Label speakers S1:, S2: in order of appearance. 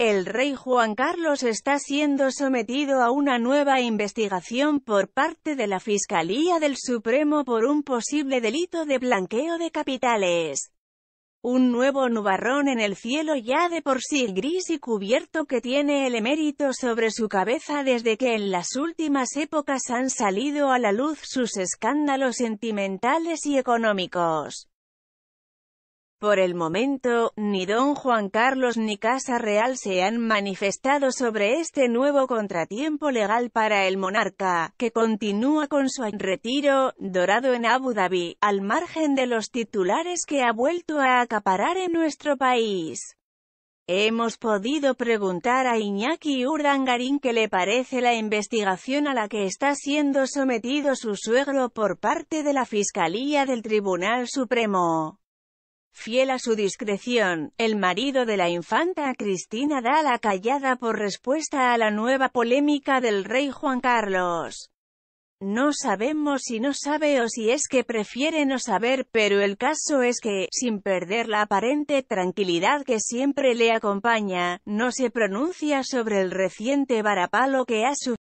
S1: El rey Juan Carlos está siendo sometido a una nueva investigación por parte de la Fiscalía del Supremo por un posible delito de blanqueo de capitales. Un nuevo nubarrón en el cielo ya de por sí gris y cubierto que tiene el emérito sobre su cabeza desde que en las últimas épocas han salido a la luz sus escándalos sentimentales y económicos. Por el momento, ni don Juan Carlos ni Casa Real se han manifestado sobre este nuevo contratiempo legal para el monarca, que continúa con su retiro, dorado en Abu Dhabi, al margen de los titulares que ha vuelto a acaparar en nuestro país. Hemos podido preguntar a Iñaki Urdangarín qué le parece la investigación a la que está siendo sometido su suegro por parte de la Fiscalía del Tribunal Supremo. Fiel a su discreción, el marido de la infanta Cristina da la callada por respuesta a la nueva polémica del rey Juan Carlos. No sabemos si no sabe o si es que prefiere no saber, pero el caso es que, sin perder la aparente tranquilidad que siempre le acompaña, no se pronuncia sobre el reciente varapalo que ha sufrido.